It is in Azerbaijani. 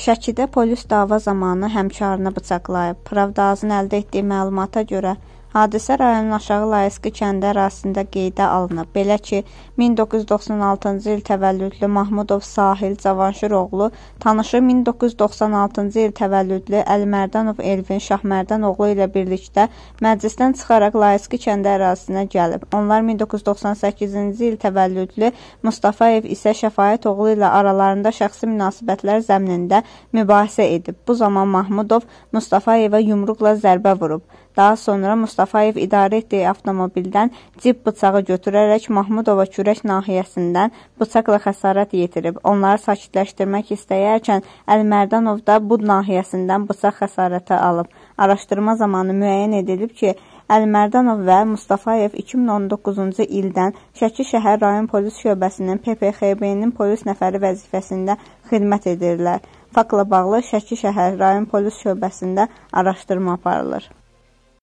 Şəkidə polis dava zamanı həmkarını bıçaqlayıb, Pravdazın əldə etdiyi məlumata görə. Hadisə rayonun Aşağı Layesqi kəndi ərazisində qeydə alınıb. Belə ki, 1996-cı il təvəllüdlü Mahmudov Sahil Cavanşiroğlu tanışı 1996-cı il təvəllüdlü Əlmərdanov Elvin Şahmərdanoğlu ilə birlikdə məclisdən çıxaraq Layesqi kəndi ərazisinə gəlib. Onlar 1998-ci il təvəllüdlü Mustafayev isə Şəfayət oğlu ilə aralarında şəxsi münasibətlər zəminində mübahisə edib. Bu zaman Mahmudov Mustafayevə yumruqla zərbə vurub. Daha sonra Mustafayev idarə etdiyi avtomobildən cib bıçağı götürərək Mahmudova kürək nahiyəsindən bıçaqla xəsarət yetirib. Onları sakitləşdirmək istəyərkən Əlmərdanov da Bud nahiyəsindən bıçaq xəsarəti alıb. Araşdırma zamanı müəyyən edilib ki, Əlmərdanov və Mustafayev 2019-cu ildən Şəki şəhər rayon polis şöbəsinin PPXB-nin polis nəfəri vəzifəsində xidmət edirlər. Faktla bağlı Şəki şəhər rayon polis şöbəsində araşdırma aparılır.